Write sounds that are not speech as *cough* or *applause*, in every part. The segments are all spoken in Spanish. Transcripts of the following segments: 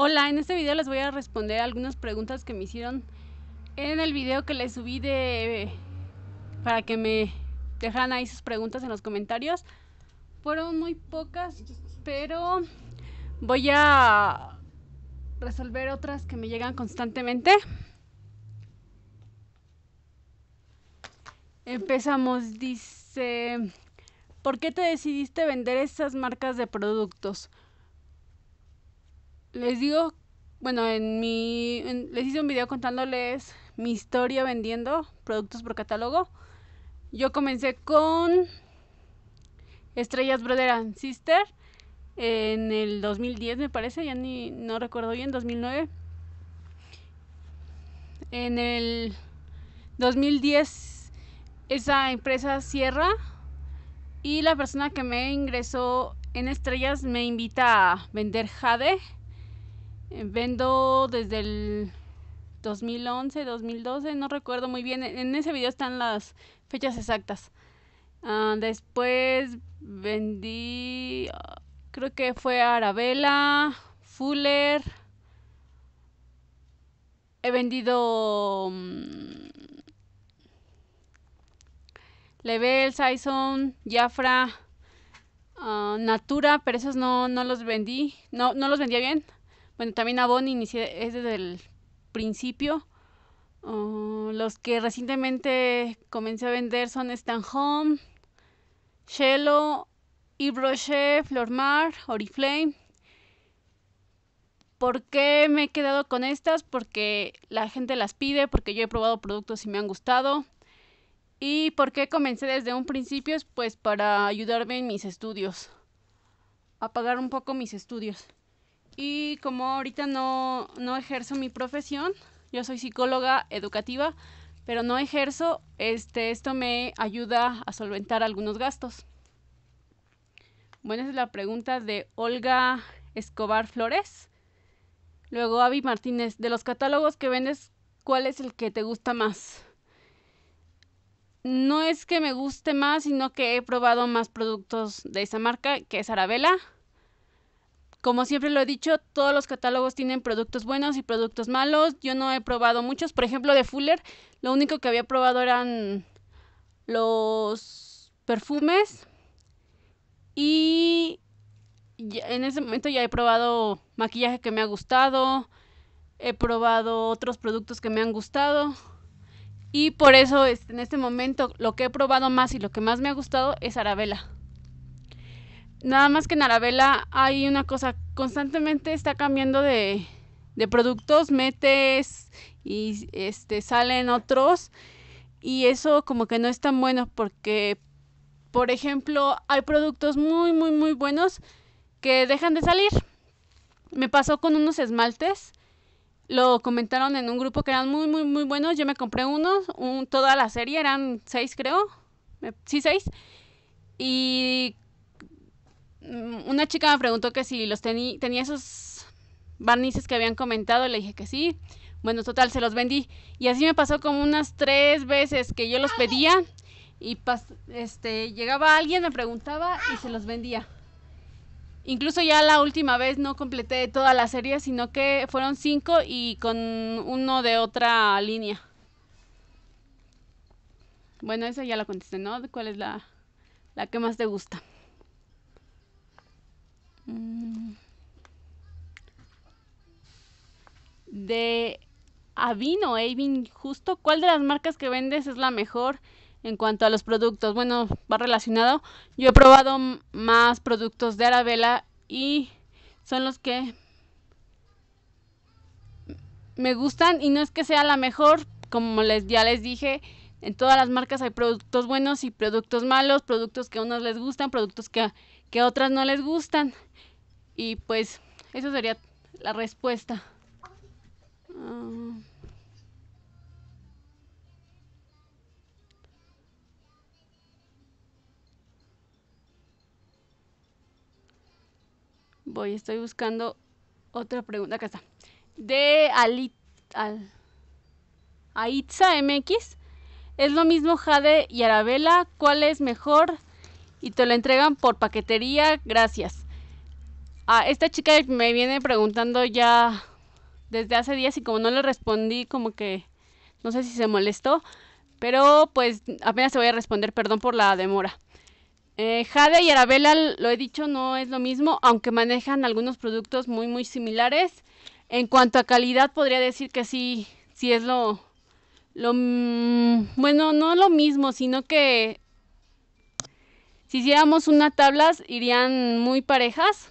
Hola, en este video les voy a responder algunas preguntas que me hicieron en el video que les subí de para que me dejaran ahí sus preguntas en los comentarios. Fueron muy pocas, pero voy a resolver otras que me llegan constantemente. Empezamos, dice, ¿por qué te decidiste vender esas marcas de productos? les digo, bueno, en mi, les hice un video contándoles mi historia vendiendo productos por catálogo. Yo comencé con Estrellas Brother and Sister en el 2010 me parece, ya ni no recuerdo bien, 2009. En el 2010 esa empresa cierra y la persona que me ingresó en Estrellas me invita a vender Jade eh, vendo desde el 2011, 2012, no recuerdo muy bien. En ese video están las fechas exactas. Ah, después vendí, ah, creo que fue Arabella, Fuller. He vendido mm, Level, Sison, Jafra, ah, Natura, pero esos no, no los vendí. No, no los vendía bien. Bueno, también Avon inicié, es desde el principio. los que recientemente comencé a vender son Stan Home, Shelo, Ibroche, Flormar, Oriflame. ¿Por qué me he quedado con estas? Porque la gente las pide, porque yo he probado productos y me han gustado. ¿Y por qué comencé desde un principio? Pues para ayudarme en mis estudios. A pagar un poco mis estudios. Y como ahorita no, no ejerzo mi profesión, yo soy psicóloga educativa, pero no ejerzo, este, esto me ayuda a solventar algunos gastos. Bueno, esa es la pregunta de Olga Escobar Flores. Luego Avi Martínez, de los catálogos que vendes, ¿cuál es el que te gusta más? No es que me guste más, sino que he probado más productos de esa marca, que es Arabella. Como siempre lo he dicho, todos los catálogos tienen productos buenos y productos malos. Yo no he probado muchos. Por ejemplo, de Fuller, lo único que había probado eran los perfumes. Y en ese momento ya he probado maquillaje que me ha gustado. He probado otros productos que me han gustado. Y por eso este, en este momento lo que he probado más y lo que más me ha gustado es Arabella. Nada más que en Arabella hay una cosa, constantemente está cambiando de, de productos, metes y este salen otros y eso como que no es tan bueno porque por ejemplo, hay productos muy muy muy buenos que dejan de salir. Me pasó con unos esmaltes. Lo comentaron en un grupo que eran muy muy muy buenos. Yo me compré unos, toda la serie eran seis creo, eh, sí seis. Y Mm, una chica me preguntó que si los tenía, esos barnices que habían comentado, le dije que sí. Bueno, total, se los vendí. Y así me pasó como unas tres veces que yo los pedía y este, llegaba alguien, me preguntaba y se los vendía. Incluso ya la última vez no completé toda la serie, sino que fueron cinco y con uno de otra línea. Bueno, esa ya la contesté, ¿no? ¿Cuál es la, la que más te gusta? Mm. De Avino, Avin, justo, ¿cuál de las marcas que vendes es la mejor en cuanto a los productos? Bueno, va relacionado. Yo he probado más productos de Arabella y son los que me gustan y no es que sea la mejor, como les ya les dije, en todas las marcas hay productos buenos y productos malos, productos que a unos les gustan, productos que, que a otras no les gustan. Y pues eso sería la respuesta. Ah. Voy, estoy buscando otra pregunta. Acá está. De Aitza MX. ¿Es lo mismo Jade y Arabella? ¿Cuál es mejor? Y te lo entregan por paquetería. Gracias esta chica me viene preguntando ya desde hace días y como no le respondí, como que no sé si se molestó, pero pues apenas te voy a responder, perdón por la demora. Eh, Jade y Arabella, lo he dicho, no es lo mismo, aunque manejan algunos productos muy muy similares. En cuanto a calidad, podría decir que sí, sí es lo, lo mm, bueno, no lo mismo, sino que si hiciéramos una tablas irían muy parejas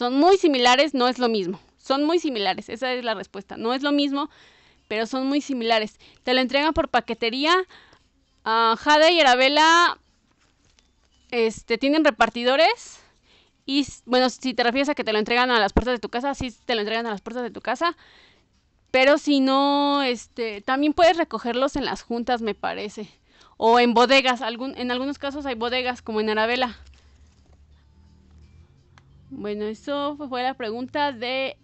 son muy similares, no es lo mismo. Son muy similares, esa es la respuesta. No es lo mismo, pero son muy similares. Te lo entregan por paquetería. a ah, Jade y Arabela este, tienen repartidores. Y bueno, si te refieres a que te lo entregan a las puertas de tu casa, sí te lo entregan a las puertas de tu casa. Pero si no, este, también puedes recogerlos en las juntas, me parece. O en bodegas, en algunos casos hay bodegas, como en Arabela. Bueno, eso fue la pregunta de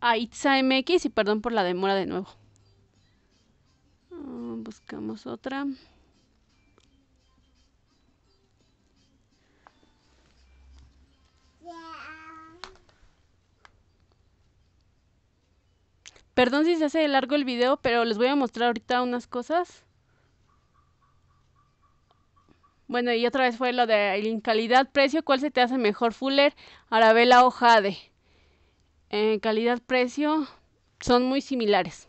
Aitza MX y perdón por la demora de nuevo. Ah, buscamos otra. Perdón si se hace largo el video, pero les voy a mostrar ahorita unas cosas. Bueno, y otra vez fue lo de calidad-precio. ¿Cuál se te hace mejor, Fuller, Arabella o Jade? En calidad-precio son muy similares.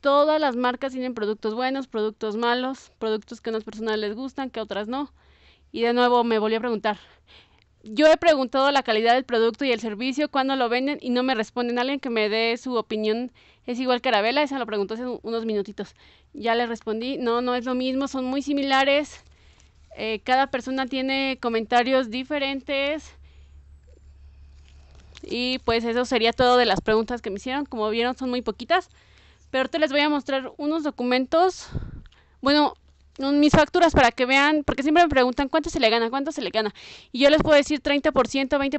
Todas las marcas tienen productos buenos, productos malos, productos que a unas personas les gustan, que a otras no. Y de nuevo me volví a preguntar. Yo he preguntado la calidad del producto y el servicio, cuándo lo venden y no me responden. Alguien que me dé su opinión es igual que Arabella, esa lo preguntó hace unos minutitos. Ya le respondí, no, no es lo mismo, son muy similares eh, cada persona tiene comentarios diferentes. Y pues eso sería todo de las preguntas que me hicieron. Como vieron, son muy poquitas. Pero ahorita les voy a mostrar unos documentos. Bueno, mis facturas para que vean, porque siempre me preguntan cuánto se le gana, cuánto se le gana. Y yo les puedo decir 30%, 20%,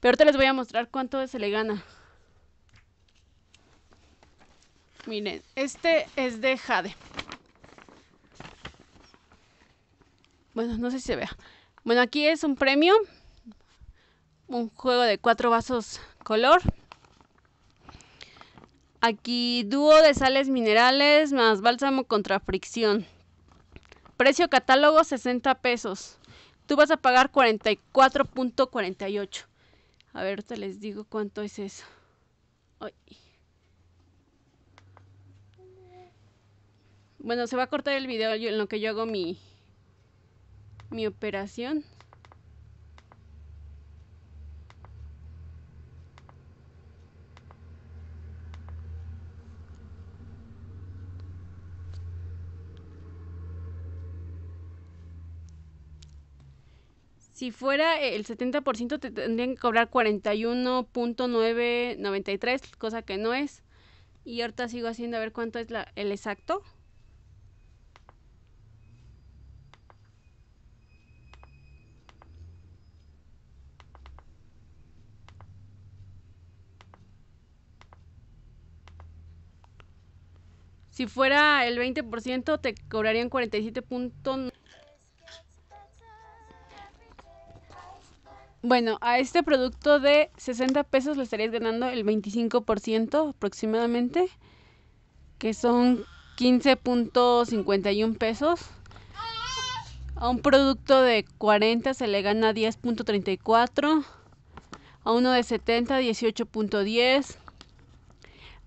pero ahorita les voy a mostrar cuánto se le gana. Miren, este es de Jade. Bueno, no sé si se vea. Bueno, aquí es un premio. Un juego de cuatro vasos color. Aquí dúo de sales minerales más bálsamo contra fricción. Precio catálogo 60 pesos. Tú vas a pagar 44.48. A ver, te les digo cuánto es eso. Ay. Bueno, se va a cortar el video en lo que yo hago mi, mi operación. Si fuera el 70% te tendrían que cobrar 41.993, cosa que no es. Y ahorita sigo haciendo a ver cuánto es el exacto. Si fuera el 20%, te cobrarían 47.9. Bueno, a este producto de 60 pesos le estarías ganando el 25% aproximadamente, que son 15.51 pesos. A un producto de 40 se le gana 10.34. A uno de 70, 18.10.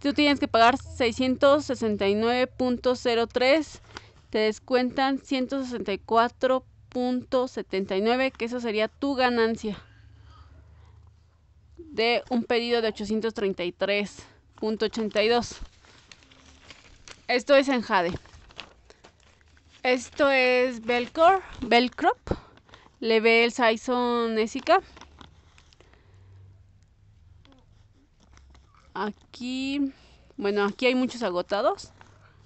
Tú tienes que pagar 669.03, te descuentan 164.79, que eso sería tu ganancia de un pedido de 833.82. Esto es en Jade. Esto es Belcor, Belcrop, el Saison Esica. Aquí, bueno, aquí hay muchos agotados.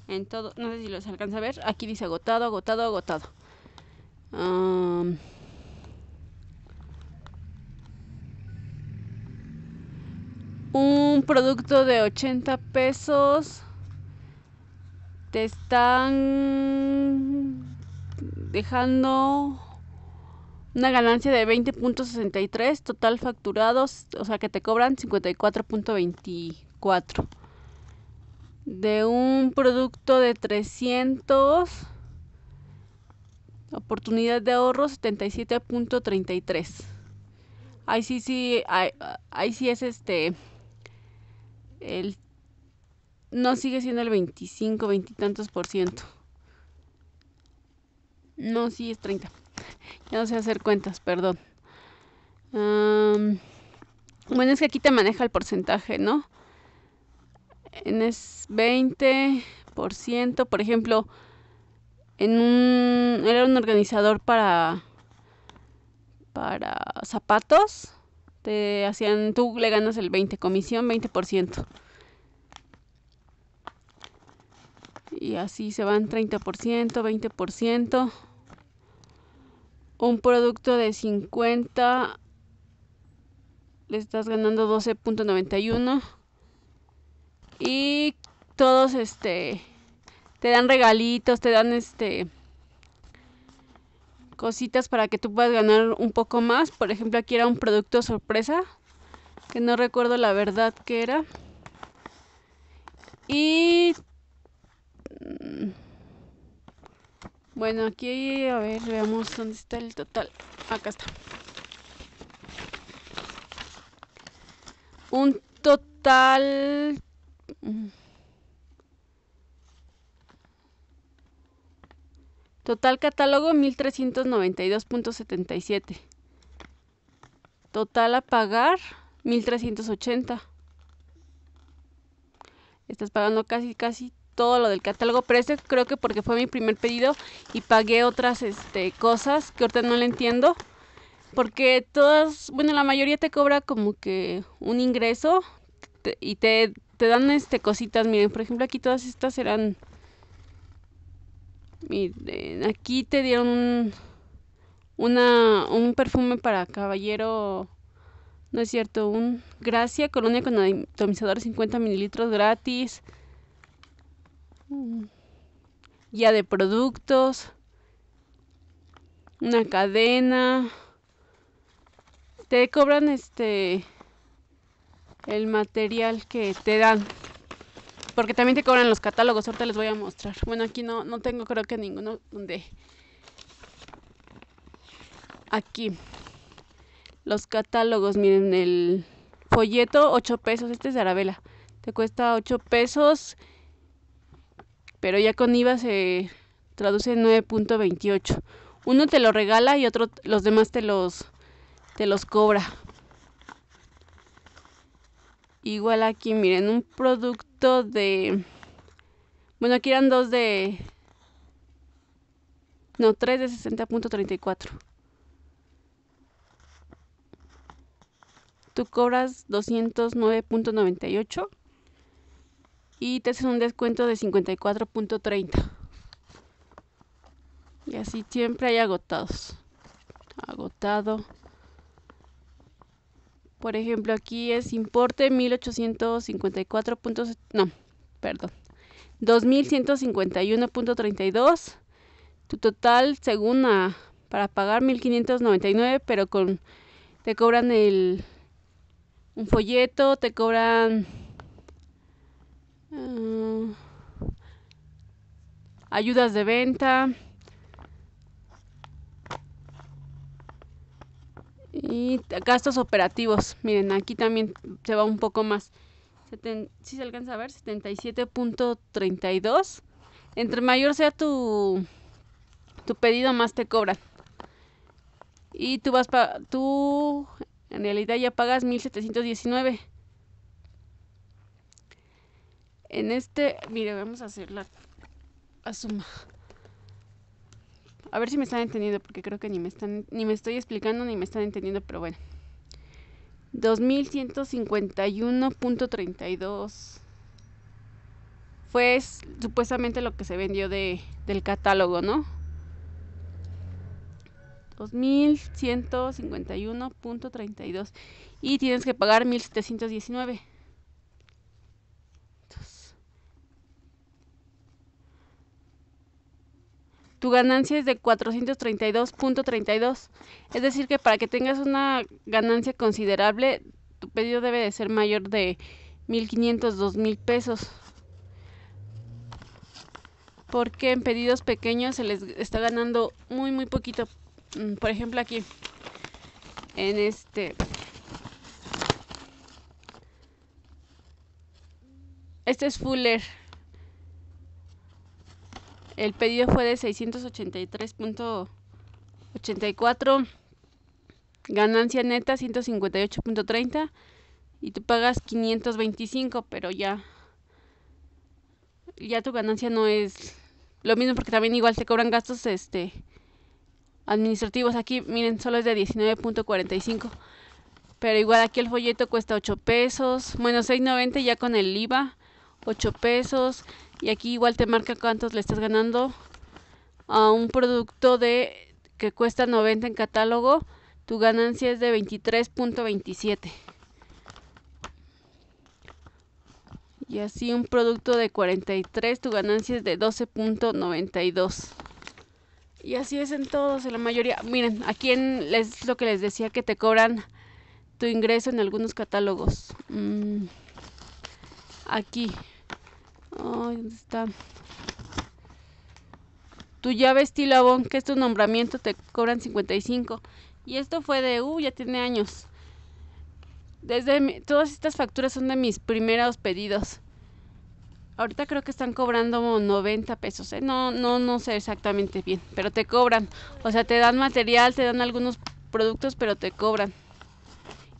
En todo, no sé si los alcanza a ver. Aquí dice agotado, agotado, agotado. un producto de 80 pesos te están dejando una ganancia de 20.63, total facturados, o sea que te cobran 54.24. De un producto de 300, oportunidad de ahorro 77.33. Ahí sí, sí, ahí, sí es este, no sigue siendo el 25, 20 y tantos por ciento. No, sí es 30. Ya no sé hacer cuentas, perdón. bueno, es que aquí te maneja el porcentaje, ¿no? En es 20%, por ejemplo, en un era un organizador para para zapatos, te hacían tú le ganas el 20, comisión 20%. Y así se van 30%, 20% un producto de 50 le estás ganando 12.91 y todos este te dan regalitos, te dan este cositas para que tú puedas ganar un poco más. Por ejemplo, aquí era un producto sorpresa que no recuerdo la verdad que era. Y mm, bueno, aquí a ver, veamos dónde está el total. Acá está. Un total... Mm, total catálogo 1392.77. Total a pagar 1380. Estás pagando casi, casi todo lo del catálogo, precio este creo que porque fue mi primer pedido y pagué otras este, cosas que ahorita no le entiendo. Porque todas, bueno, la mayoría te cobra como que un ingreso y te, dan este cositas. Miren, por ejemplo, aquí todas estas eran. Miren, aquí te dieron un, una, un perfume para caballero. No es cierto, un Gracia Colonia con atomizador 50 mililitros gratis. ...ya de productos, una cadena. Te cobran este el material que te dan. Porque también te cobran los catálogos, ahorita les voy a mostrar. Bueno, aquí no, no tengo creo que ninguno donde... Aquí. Los catálogos, miren, el folleto 8 pesos. Este es de Arabela. Te cuesta 8 pesos pero ya con IVA se traduce en 9.28. Uno te lo regala y otro los demás te los te los cobra. Igual aquí, miren, un producto de bueno, aquí eran dos de no, tres de 60.34. Tú cobras 209.98 y te hacen un descuento de 54.30. Y así siempre hay agotados. Agotado. Por ejemplo, aquí es importe 1854. No, perdón. 2151.32. Tu total según para pagar 1599, pero con te cobran el un folleto, te cobran Ah, ayudas de venta. Y gastos operativos. Miren, aquí también se va un poco más. si se alcanza a ver, 77.32. Entre mayor sea tu, tu pedido, más te cobran. Y tú vas para, tú en realidad ya pagas 1719 en este, mire, vamos a hacer la, suma. A ver si me están entendiendo, porque creo que ni me están, ni me estoy explicando ni me están entendiendo, pero bueno. 2151.32 fue supuestamente lo que se vendió de, del catálogo, ¿no? 2151.32 y tienes que pagar 1719. tu ganancia es de 432.32. Es decir, que para que tengas una ganancia considerable, tu pedido debe de ser mayor de 1.500, 2.000 pesos. Porque en pedidos pequeños se les está ganando muy, muy poquito. Mm, por ejemplo, aquí, en este... Este es Fuller. El pedido fue de 683.84. Ganancia neta 158.30. Y tú pagas 525, pero ya. Ya tu ganancia no es lo mismo porque también igual te cobran gastos este administrativos. Aquí, miren, solo es de 19.45. Pero igual aquí el folleto cuesta 8 pesos. Bueno, 6.90 ya con el IVA. 8 pesos y aquí igual te marca cuántos le estás ganando a un producto de que cuesta 90 en catálogo, tu ganancia es de 23.27. Y así un producto de 43, tu ganancia es de 12.92. Y así es en todos, en la mayoría. Miren, aquí en, es lo que les decía que te cobran tu ingreso en algunos catálogos. Mm. aquí, Ay, ¿dónde está? Tu llave estilo que es tu nombramiento, te cobran 55. Y esto fue de, uh, ya tiene años. Desde todas estas facturas son de mis primeros pedidos. Ahorita creo que están cobrando 90 pesos, ¿eh? no, no, no sé exactamente bien, pero te cobran. O sea, te dan material, te dan algunos productos, pero te cobran.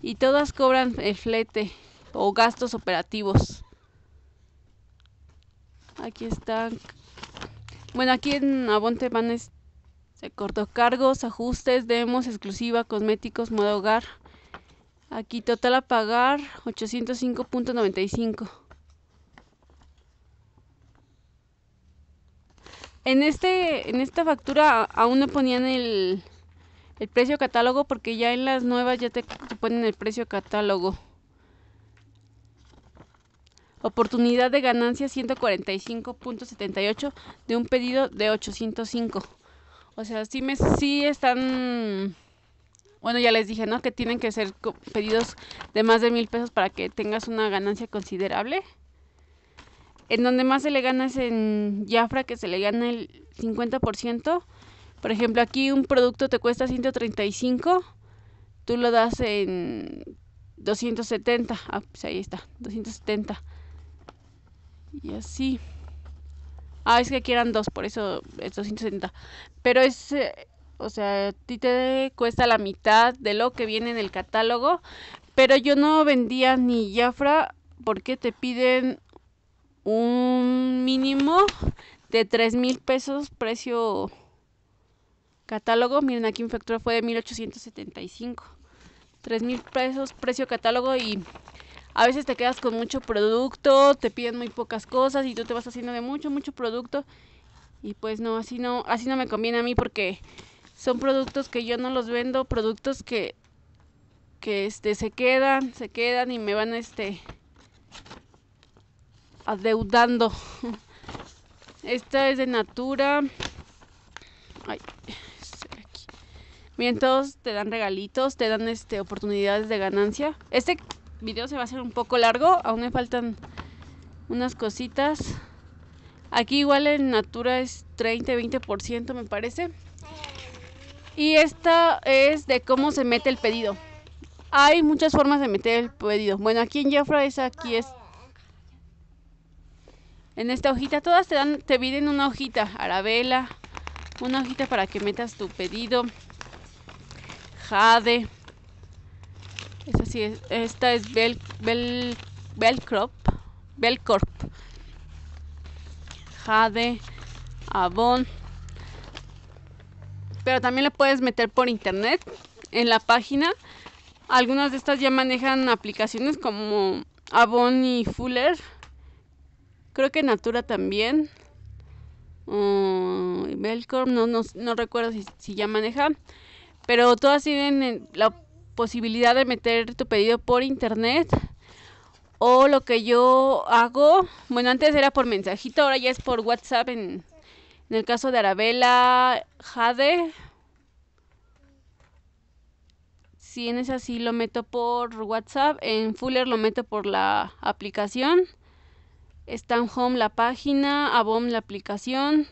Y todas cobran el flete o gastos operativos. Aquí está. Bueno, aquí en Abonte van se cortó cargos, ajustes, demos, exclusiva, cosméticos, modo hogar. Aquí total a pagar 805.95. En, este, en esta factura aún no ponían el, el precio catálogo porque ya en las nuevas ya te ponen el precio catálogo oportunidad de ganancia 145.78 de un pedido de 805. O sea, sí, me, sí están... Bueno, ya les dije, ¿no? Que tienen que ser pedidos de más de mil pesos para que tengas una ganancia considerable. En donde más se le gana es en Jafra, que se le gana el 50%. Por ejemplo, aquí un producto te cuesta 135, tú lo das en 270. Ah, pues ahí está, 270. Y así. Ah, es que quieran eran dos, por eso es 270. Pero es, eh, o sea, a ti te cuesta la mitad de lo que viene en el catálogo. Pero yo no vendía ni Jafra porque te piden un mínimo de 3 mil pesos precio catálogo. Miren, aquí en Factura fue de 1875. $3,000, mil pesos precio catálogo y a veces te quedas con mucho producto, te piden muy pocas cosas y tú te vas haciendo de mucho, mucho producto. Y pues no, así no, así no me conviene a mí porque son productos que yo no los vendo, productos que, que este, se quedan, se quedan y me van este adeudando. *laughs* Esta es de Natura. Ay, Miren, todos te dan regalitos, te dan este oportunidades de ganancia. Este video se va a hacer un poco largo, aún me faltan unas cositas. Aquí igual en Natura es 30-20% me parece. Y esta es de cómo se mete el pedido. Hay muchas formas de meter el pedido. Bueno, aquí en Jeffra es aquí es en esta hojita todas te dan te piden una hojita, arabela, una hojita para que metas tu pedido. Jade, es así, es, esta es Bel... Bel... Belcrop. Belcorp. Jade, Avon. Pero también la puedes meter por internet en la página. Algunas de estas ya manejan aplicaciones como Avon y Fuller. Creo que Natura también. Oh, Belcorp, no, no, recuerdo si, ya maneja. Pero todas tienen eh, la posibilidad de meter tu pedido por internet o lo que yo hago, bueno, antes era por mensajito, ahora ya es por WhatsApp en, el caso de Arabella, Jade. Si en esa sí lo meto por WhatsApp, en Fuller lo meto por la aplicación. Stan Home la página, Abom la aplicación,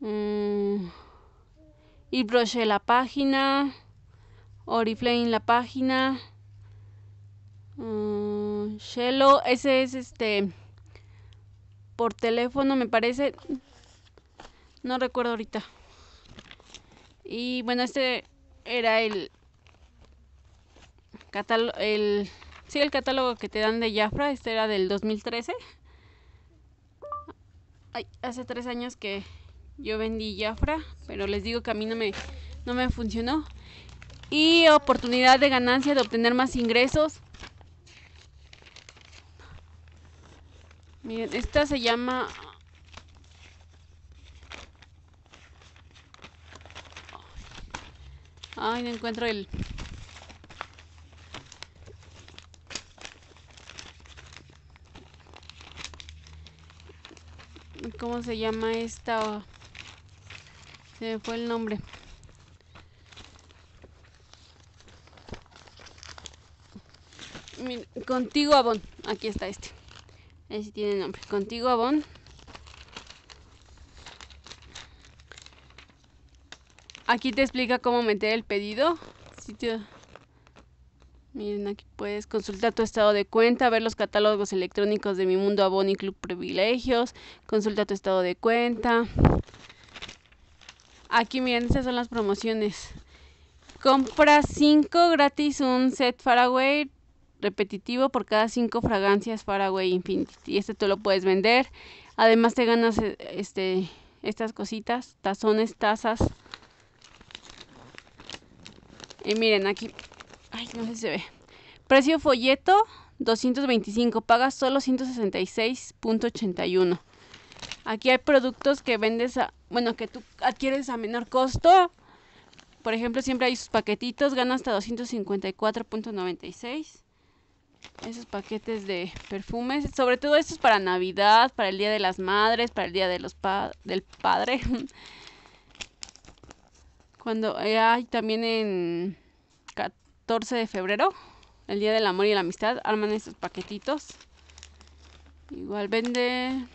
mm, y Broche la página. Oriflame la página. Mm, Shello, ese es este por teléfono me parece. No recuerdo ahorita. Y bueno, este era el catálogo el sí, el catálogo que te dan de Jafra, este era del 2013. hace tres años que yo vendí Jafra, pero les digo que a mí no me, no me funcionó y oportunidad de ganancia de obtener más ingresos. Miren, esta se llama... Ay, no encuentro el... ¿Cómo se llama esta? Se me fue el nombre. Contigo Avon. Aquí está este. Ahí sí tiene nombre. Contigo Avon. Aquí te explica cómo meter el pedido. Sitio. Miren, aquí puedes consultar tu estado de cuenta, ver los catálogos electrónicos de Mi Mundo Avon y Club Privilegios, consulta tu estado de cuenta. Aquí miren, estas son las promociones. Compra 5 gratis un set Faraway, repetitivo por cada cinco fragancias Faraway Infinity. Y este tú lo puedes vender. Además te ganas eh, este, estas cositas, tazones, tazas. Y miren aquí, ay, no se ve. Precio folleto 225, pagas solo 166.81. Aquí hay productos que vendes a, bueno, que tú adquieres a menor costo. Por ejemplo, siempre hay sus paquetitos, gana hasta 254.96 esos paquetes de perfumes. Sobre todo estos para Navidad, para el Día de las Madres, para el Día de los del Padre. *laughs* Cuando eh, hay también en 14 de febrero, el Día del Amor y la Amistad, arman estos paquetitos. Igual vende...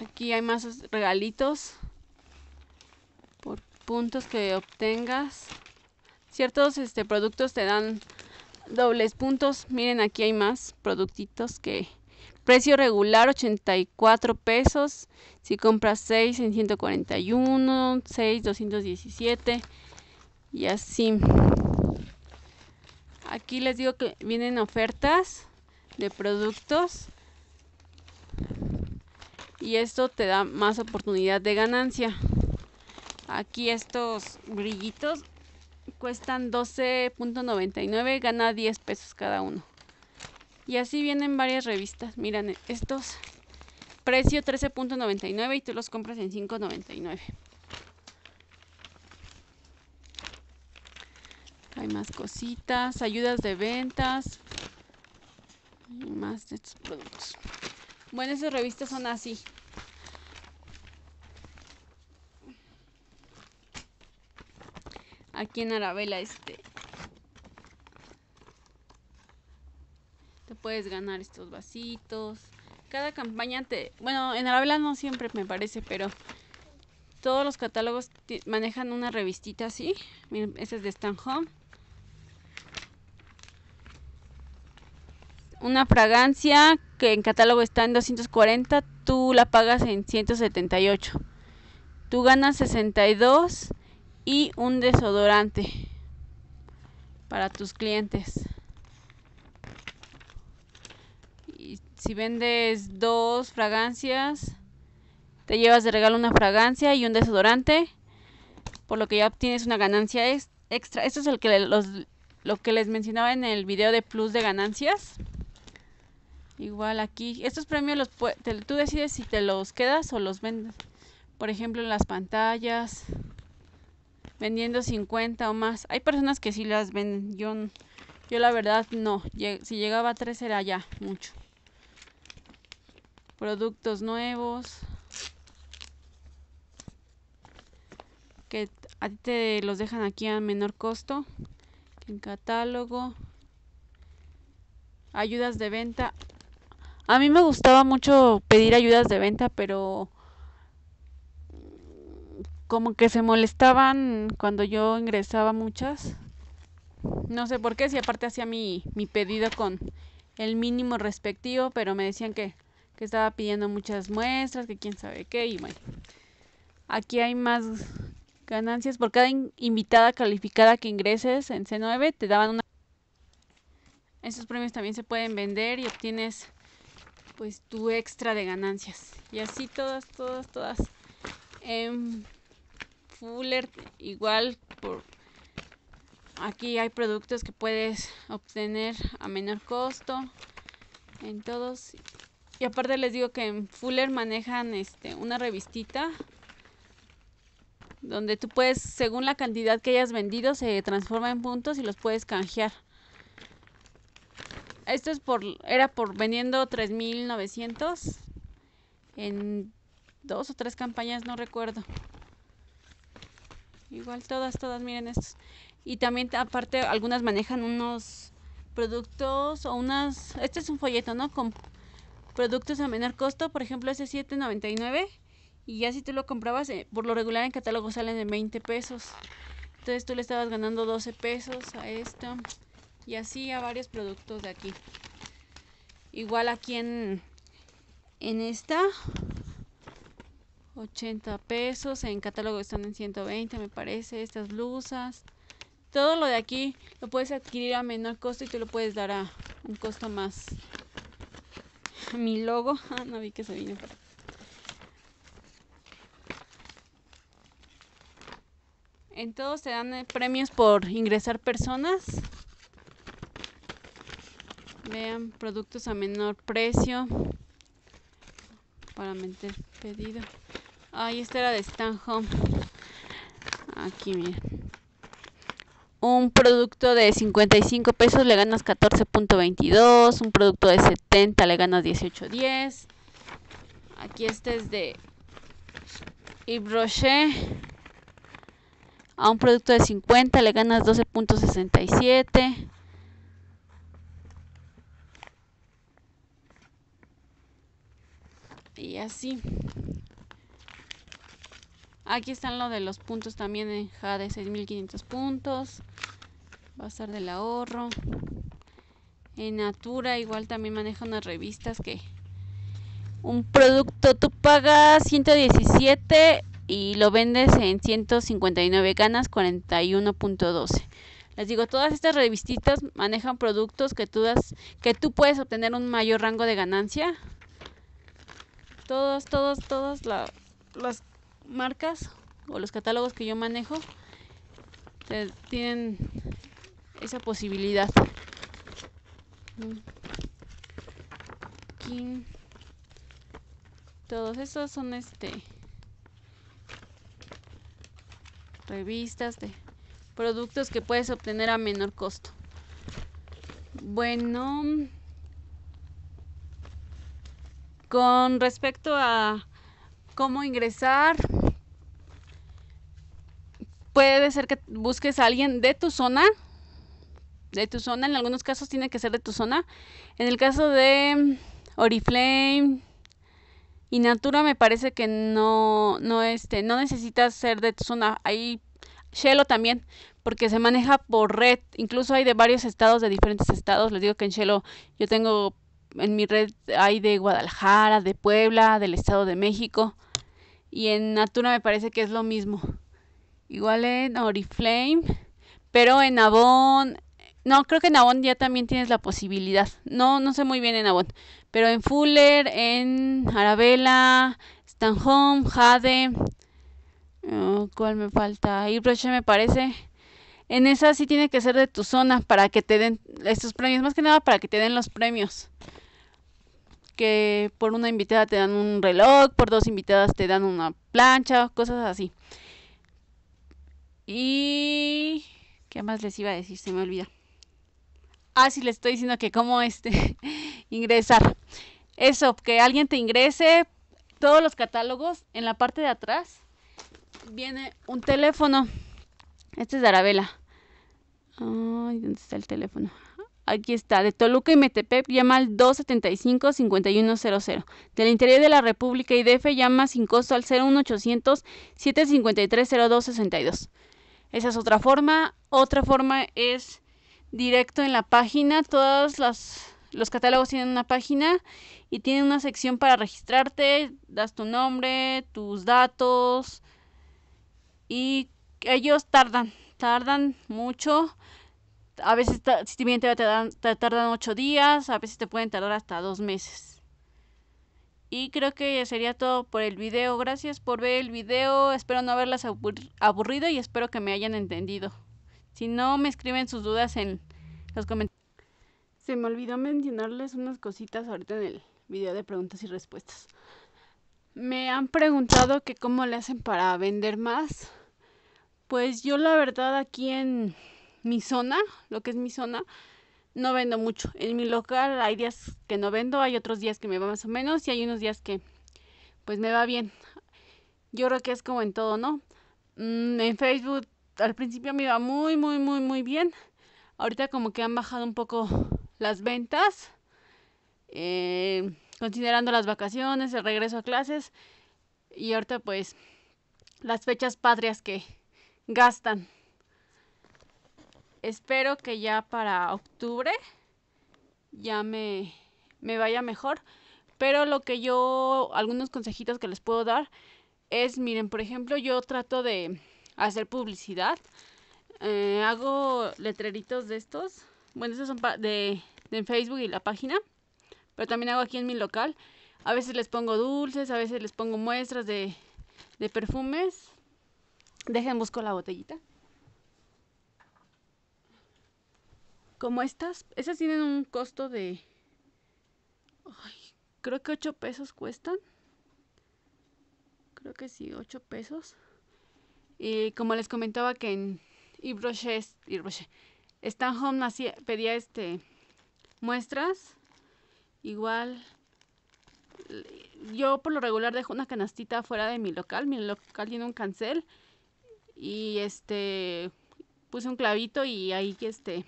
Aquí hay más regalitos puntos que obtengas. Ciertos este, productos te dan dobles puntos. Miren, aquí hay más productitos que... Precio regular 84 pesos. Si compras 6 en 141, 6 217 y así. Aquí les digo que vienen ofertas de productos y esto te da más oportunidad de ganancia. Aquí estos brillitos cuestan 12.99, gana 10 pesos cada uno. Y así vienen varias revistas. Miren, estos precio 13.99 y tú los compras en 5.99. Hay más cositas, ayudas de ventas y más de estos productos. Bueno, esas revistas son así. aquí en Arabela este te puedes ganar estos vasitos. Cada campaña te, bueno, en Arabella no siempre me parece, pero todos los catálogos manejan una revistita así. Miren, ese es de Stan Home. Una fragancia que en catálogo está en 240, tú la pagas en 178. Tú ganas 62 y un desodorante para tus clientes. Y si vendes dos fragancias, te llevas de regalo una fragancia y un desodorante, por lo que ya obtienes una ganancia extra. Esto es el que los, lo que les mencionaba en el video de plus de ganancias. Igual aquí, estos premios los tú decides si te los quedas o los vendes. Por ejemplo, en las pantallas vendiendo 50 o más. Hay personas que sí las ven Yo, yo la verdad no. Si llegaba a 3 era ya mucho. Productos nuevos. Que a ti te los dejan aquí a menor costo. En catálogo. Ayudas de venta. A mí me gustaba mucho pedir ayudas de venta, pero como que se molestaban cuando yo ingresaba muchas. No sé por qué, si aparte hacía mi, mi pedido con el mínimo respectivo, pero me decían que, estaba pidiendo muchas muestras, que quién sabe qué, y bueno. Aquí hay más ganancias. Por cada invitada calificada que ingreses en C9, te daban una... Estos premios también se pueden vender y obtienes pues tu extra de ganancias. Y así todas, todas, todas. Em, Fuller igual por aquí hay productos que puedes obtener a menor costo en todos y aparte les digo que en Fuller manejan este una revistita donde tú puedes según la cantidad que hayas vendido se transforma en puntos y los puedes canjear esto es por era por vendiendo 3900 en dos o tres campañas no recuerdo Igual todas, todas, miren estos. Y también aparte algunas manejan unos productos o unas... Este es un folleto, ¿no? Con productos a menor costo, por ejemplo, ese 7.99 y ya si tú lo comprabas, eh, por lo regular en catálogo salen de 20 pesos. Entonces tú le estabas ganando 12 pesos a esto y así a varios productos de aquí. Igual aquí en en esta 80 pesos. En catálogo están en 120, me parece. Estas blusas. Todo lo de aquí lo puedes adquirir a menor costo y tú lo puedes dar a un costo más. *laughs* Mi logo. *laughs* Ah, no vi que se vino En todos se dan eh, premios por ingresar personas. Vean, productos a menor precio para meter pedido. Ay, esta era de Stanhope. Aquí, miren. Un producto de 55 pesos le ganas 14.22. Un producto de 70 le ganas 18.10. Aquí este es de Yves Rocher. A un producto de 50 le ganas 12.67. Y así. Aquí están lo de los puntos también en Jade, 6500 puntos. Va a estar del ahorro. En Natura igual también maneja unas revistas que un producto tú pagas 117 y lo vendes en 159 ganas 41.12. Les digo, todas estas revistitas manejan productos que tú que tú puedes obtener un mayor rango de ganancia. Todos, todos, todas las marcas o los catálogos que yo manejo tienen esa posibilidad. Todos estos son este revistas de productos que puedes obtener a menor costo. Bueno, con respecto a cómo ingresar. Puede ser que busques a alguien de tu zona, de tu zona, en algunos casos tiene que ser de tu zona. En el caso de Oriflame y Natura me parece que no, no, este, no necesitas ser de tu zona. Hay Shelo también, porque se maneja por red. Incluso hay de varios estados, de diferentes estados. Les digo que en Shelo yo tengo en mi red hay de Guadalajara, de Puebla, del Estado de México. Y en Natura me parece que es lo mismo. Igual en Oriflame. Pero en Avon. No, creo que en Avon ya también tienes la posibilidad. No, no sé muy bien en Avon. Pero en Fuller, en Arabella, Stanhome, Jade. Oh, ¿Cuál me falta? broche me parece. En esa sí tiene que ser de tu zona para que te den estos premios. Más que nada para que te den los premios que por una invitada te dan un reloj, por dos invitadas te dan una plancha, cosas así. Y... ¿Qué más les iba a decir? Se me olvida. Ah, sí, les estoy diciendo que cómo este, *laughs* ingresar. Eso, que alguien te ingrese todos los catálogos. En la parte de atrás viene un teléfono. Este es de Arabella. Ay, ¿dónde está el teléfono? Aquí está, de Toluca y Metepec llama al 275-5100. Del interior de la República y DF llama sin costo al 01800-753-0262. Esa es otra forma. Otra forma es directo en la página. Todos los, los catálogos tienen una página y tienen una sección para registrarte. Das tu nombre, tus datos y ellos tardan, tardan mucho a veces si te tardan, te tardan ocho días, a veces te pueden tardar hasta dos meses. Y creo que ya sería todo por el video. Gracias por ver el video. Espero no haberlas aburrido y espero que me hayan entendido. Si no, me escriben sus dudas en los comentarios. Se me olvidó mencionarles unas cositas ahorita en el video de preguntas y respuestas. Me han preguntado que cómo le hacen para vender más. Pues yo la verdad aquí en mi zona, lo que es mi zona, no vendo mucho. En mi local hay días que no vendo, hay otros días que me va más o menos y hay unos días que pues me va bien. Yo creo que es como en todo, ¿no? Mm, en Facebook al principio me iba muy, muy, muy, muy bien. Ahorita como que han bajado un poco las ventas, eh, considerando las vacaciones, el regreso a clases y ahorita pues las fechas patrias que gastan espero que ya para octubre ya me, vaya mejor. Pero lo que yo, algunos consejitos que les puedo dar es, miren, por ejemplo, yo trato de hacer publicidad. Eh, hago letreritos de estos. Bueno, estos son de, de Facebook y la página. Pero también hago aquí en mi local. A veces les pongo dulces, a veces les pongo muestras de, de perfumes. Dejen, busco la botellita. Como estas, esas tienen un costo de... creo que 8 pesos cuestan. Creo que sí, 8 pesos. Y como les comentaba que en Ibroche, Stan Home pedía este muestras. Igual yo por lo regular dejo una canastita fuera de mi local, mi local tiene un cancel y este puse un clavito y ahí este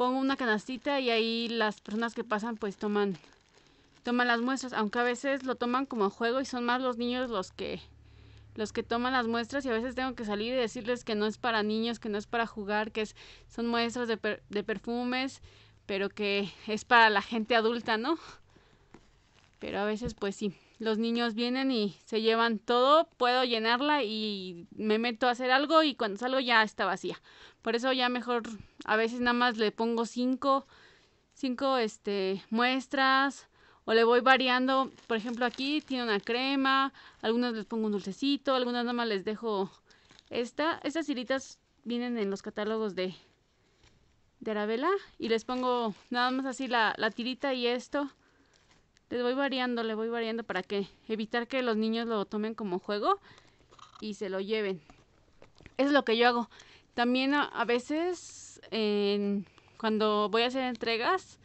pongo una canastita y ahí las personas que pasan pues toman, toman las muestras, aunque a veces lo toman como juego y son más los niños los que los que toman las muestras y a veces tengo que salir y decirles que no es para niños, que no es para jugar, que es, son muestras de, de perfumes, pero que es para la gente adulta, ¿no? Pero a veces pues sí, los niños vienen y se llevan todo, puedo llenarla y me meto a hacer algo y cuando salgo ya está vacía. Por eso ya mejor a veces nada más le pongo cinco, cinco este, muestras o le voy variando. Por ejemplo, aquí tiene una crema, algunas les pongo un dulcecito, algunas nada más les dejo esta. Estas tiritas vienen en los catálogos de, de Arabella y les pongo nada más así la, la tirita y esto. Les voy variando, le voy variando para que evitar que los niños lo tomen como juego y se lo lleven. Eso es lo que yo hago. También a, veces cuando voy a hacer entregas,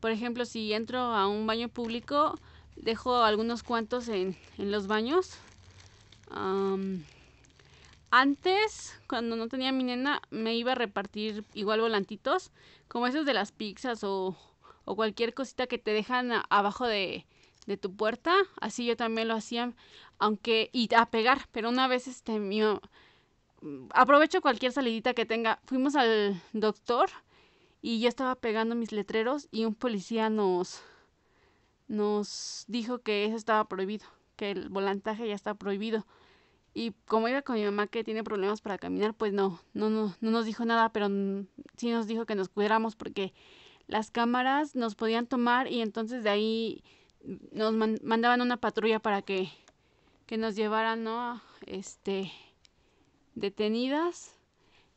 por ejemplo, si entro a un baño público, dejo algunos cuantos en, los baños. antes, cuando no tenía mi nena, me iba a repartir igual volantitos, como esos de las pizzas o, cualquier cosita que te dejan abajo de, de, tu puerta. Así yo también lo hacía, aunque, y a pegar, pero una vez este mío aprovecho cualquier salidita que tenga. Fuimos al doctor y yo estaba pegando mis letreros y un policía nos nos dijo que eso estaba prohibido, que el volantaje ya está prohibido. Y como iba con mi mamá que tiene problemas para caminar, pues no, no, no, no nos dijo nada, pero sí nos dijo que nos cuidáramos porque las cámaras nos podían tomar y entonces de ahí nos mandaban una patrulla para que, que nos llevaran, ¿no? Este, detenidas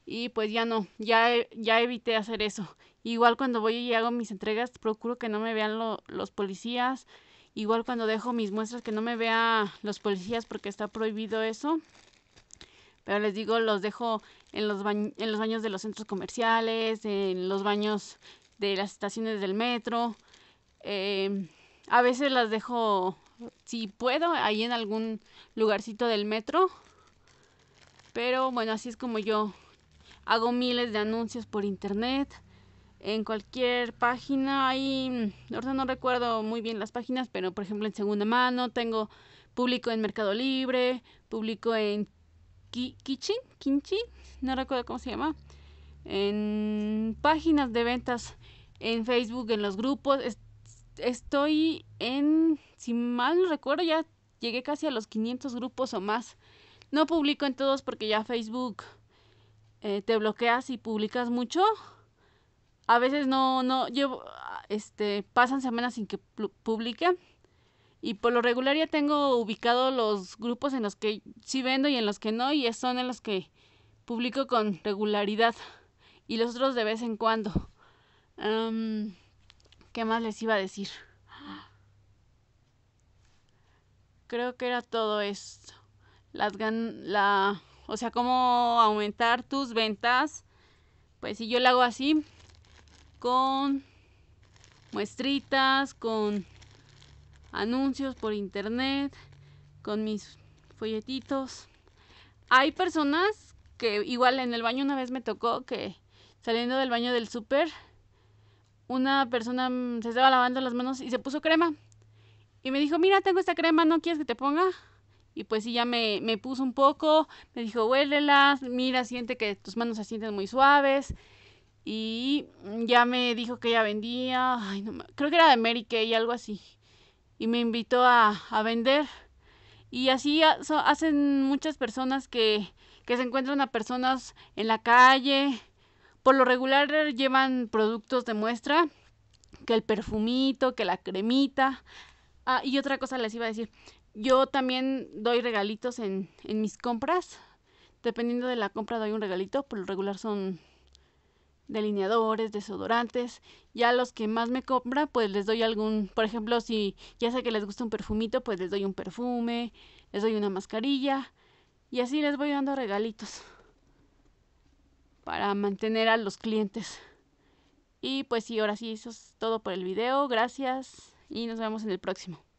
y pues ya no, ya, e, ya evité hacer eso. Igual cuando voy y hago mis entregas, procuro que no me vean los policías. Igual cuando dejo mis muestras, que no me vean los policías porque está prohibido eso. Pero les digo, los dejo en los, en los baños de los centros comerciales, en los baños de las estaciones del metro. Em, a veces las dejo, si puedo, ahí en algún lugarcito del metro pero bueno, así es como yo hago miles de anuncios por internet. En cualquier página hay, mm, ahorita no recuerdo muy bien las páginas, pero por ejemplo en segunda mano tengo público en Mercado Libre, publico en Kichin, Kinchi, no recuerdo cómo se llama, en páginas de ventas en Facebook, en los grupos. estoy en, si mal no recuerdo, ya llegué casi a los 500 grupos o más no publico en todos porque ya Facebook eh, te bloqueas y publicas mucho. A veces no, no, este, pasan semanas sin que publique. Y por lo regular ya tengo ubicados los grupos en los que sí vendo y en los que no, y son en los que publico con regularidad y los otros de vez en cuando. ¿Qué más les iba a decir? Creo que era todo esto las gan la, o sea, cómo aumentar tus ventas. Pues si yo lo hago así, con muestritas, con anuncios por internet, con mis folletitos. Hay personas que igual en el baño una vez me tocó que saliendo del baño del súper, una persona se estaba lavando las manos y se puso crema. Y me dijo, mira, tengo esta crema, ¿no quieres que te ponga? Y pues sí, ya me, puso un poco, me dijo, huélelas, mira, siente que tus manos se sienten muy suaves. Y ya me dijo que ella vendía, creo que era de Mary y algo así. Y me invitó a, vender. Y así hacen muchas personas que, que se encuentran a personas en la calle. Por lo regular llevan productos de muestra, que el perfumito, que la cremita. Ah, y otra cosa les iba a decir, yo también doy regalitos en, mis compras. Dependiendo de la compra doy un regalito. Por lo regular son delineadores, desodorantes. Ya los que más me compran, pues les doy algún, por ejemplo, si ya sé que les gusta un perfumito, pues les doy un perfume, les doy una mascarilla. Y así les voy dando regalitos para mantener a los clientes. Y pues sí, ahora sí, eso es todo por el video. Gracias y nos vemos en el próximo.